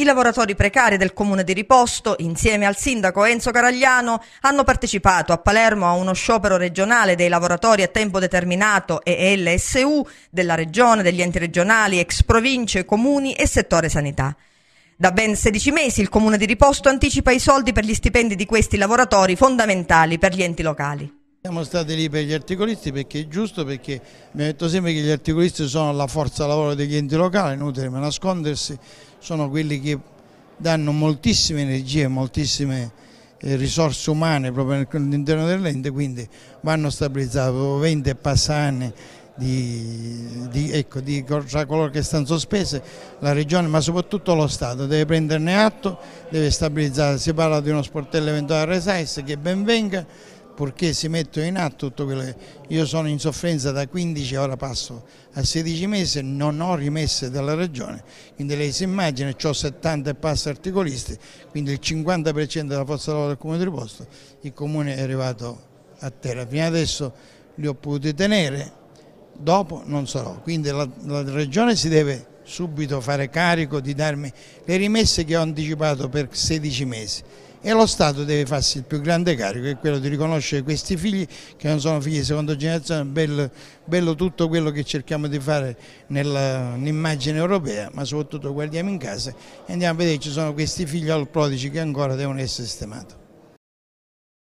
I lavoratori precari del comune di Riposto, insieme al sindaco Enzo Caragliano, hanno partecipato a Palermo a uno sciopero regionale dei lavoratori a tempo determinato e LSU della regione, degli enti regionali, ex province, comuni e settore sanità. Da ben 16 mesi il comune di Riposto anticipa i soldi per gli stipendi di questi lavoratori fondamentali per gli enti locali. Siamo stati lì per gli articolisti perché è giusto, perché mi ha detto sempre che gli articolisti sono la forza lavoro degli enti locali, inutile ma nascondersi, sono quelli che danno moltissime energie, moltissime eh, risorse umane proprio all'interno dell'ente, quindi vanno stabilizzati 20 e passa anni di, di, ecco, di cioè coloro che stanno sospese, la regione ma soprattutto lo Stato deve prenderne atto, deve stabilizzare, si parla di uno sportello eventuale resais che ben venga, purché si mettono in atto tutto quello che io sono in sofferenza da 15 ora passo a 16 mesi, non ho rimesse dalla regione, quindi lei si immagina, ho 70 e passa articolisti, quindi il 50% della forza lavoro del comune di Riposto, il comune è arrivato a terra, fino adesso li ho potuti tenere, dopo non sarò, quindi la, la regione si deve subito fare carico di darmi le rimesse che ho anticipato per 16 mesi e lo Stato deve farsi il più grande carico, che è quello di riconoscere questi figli che non sono figli di seconda generazione, bello, bello tutto quello che cerchiamo di fare nell'immagine europea, ma soprattutto guardiamo in casa e andiamo a vedere ci sono questi figli al prodici che ancora devono essere sistemati.